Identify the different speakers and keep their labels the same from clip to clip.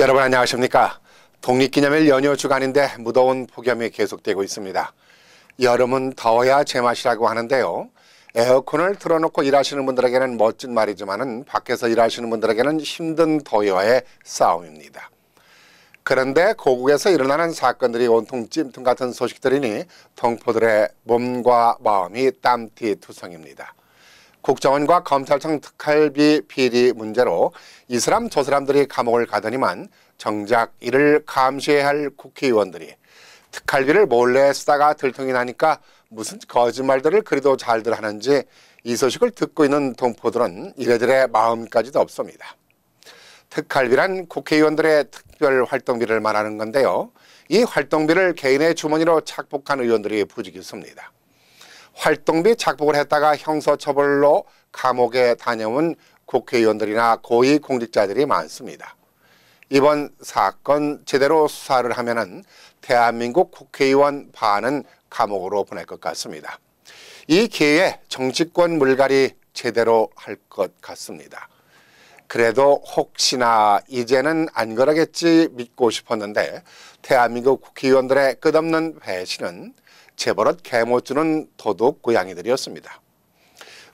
Speaker 1: 여러분 안녕하십니까? 독립기념일 연휴 주간인데 무더운 폭염이 계속되고 있습니다. 여름은 더워야 제맛이라고 하는데요. 에어컨을 틀어놓고 일하시는 분들에게는 멋진 말이지만은 밖에서 일하시는 분들에게는 힘든 더위와의 싸움입니다. 그런데 고국에서 일어나는 사건들이 온통 찜통 같은 소식들이니 동포들의 몸과 마음이 땀띠투성입니다. 국정원과 검찰청 특활비 비리 문제로 이 사람 저 사람들이 감옥을 가더니만 정작 이를 감시해야 할 국회의원들이 특활비를 몰래 쓰다가 들통이 나니까 무슨 거짓말들을 그리도 잘들 하는지 이 소식을 듣고 있는 동포들은 이래저래 마음까지도 없습니다. 특활비란 국회의원들의 특별 활동비를 말하는 건데요. 이 활동비를 개인의 주머니로 착복한 의원들이 부지기수입니다. 활동비 착복을 했다가 형사처벌로 감옥에 다녀온 국회의원들이나 고위공직자들이 많습니다. 이번 사건 제대로 수사를 하면 은 대한민국 국회의원 반은 감옥으로 보낼 것 같습니다. 이 기회에 정치권 물갈이 제대로 할 것 같습니다. 그래도 혹시나 이제는 안 그러겠지 믿고 싶었는데 대한민국 국회의원들의 끝없는 배신은 재벌은 개모주는 도둑 고양이들이었습니다.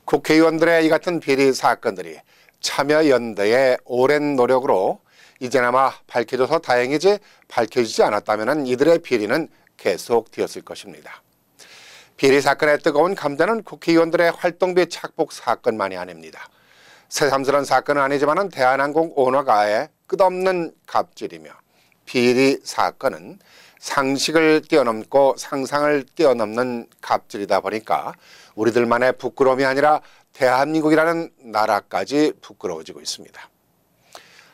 Speaker 1: 국회의원들의 이 같은 비리 사건들이 참여연대의 오랜 노력으로 이제나마 밝혀져서 다행이지 밝혀지지 않았다면 이들의 비리는 계속되었을 것입니다. 비리 사건의 뜨거운 감자는 국회의원들의 활동비 착복 사건만이 아닙니다. 새삼스런 사건은 아니지만 대한항공 오너가의 끝없는 갑질이며 비리 사건은 상식을 뛰어넘고 상상을 뛰어넘는 갑질이다 보니까 우리들만의 부끄러움이 아니라 대한민국이라는 나라까지 부끄러워지고 있습니다.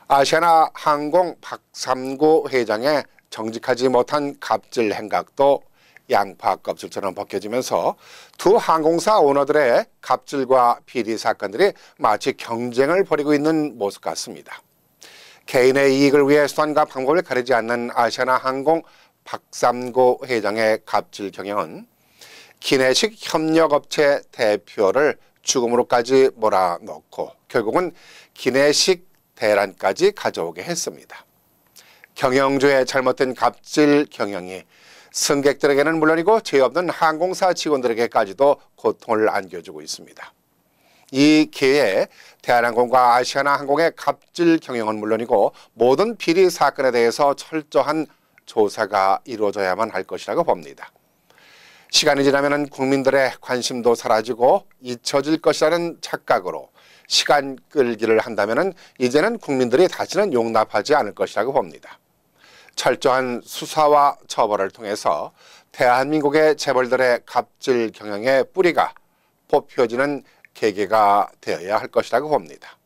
Speaker 1: 아시아나 항공 박삼구 회장의 정직하지 못한 갑질 행각도 양파 껍질처럼 벗겨지면서 두 항공사 오너들의 갑질과 비리 사건들이 마치 경쟁을 벌이고 있는 모습 같습니다. 개인의 이익을 위해 수단과 방법을 가리지 않는 아시아나 항공 박삼고 회장의 갑질 경영은 기내식 협력업체 대표를 죽음으로까지 몰아넣고 결국은 기내식 대란까지 가져오게 했습니다. 경영주의 잘못된 갑질 경영이 승객들에게는 물론이고 죄 없는 항공사 직원들에게까지도 고통을 안겨주고 있습니다. 이 기회에 대한항공과 아시아나항공의 갑질 경영은 물론이고 모든 비리 사건에 대해서 철저한 조사가 이루어져야만 할 것이라고 봅니다. 시간이 지나면 국민들의 관심도 사라지고 잊혀질 것이라는 착각으로 시간 끌기를 한다면 이제는 국민들이 다시는 용납하지 않을 것이라고 봅니다. 철저한 수사와 처벌을 통해서 대한민국의 재벌들의 갑질 경영의 뿌리가 뽑혀지는 계기가 되어야 할 것이라고 봅니다.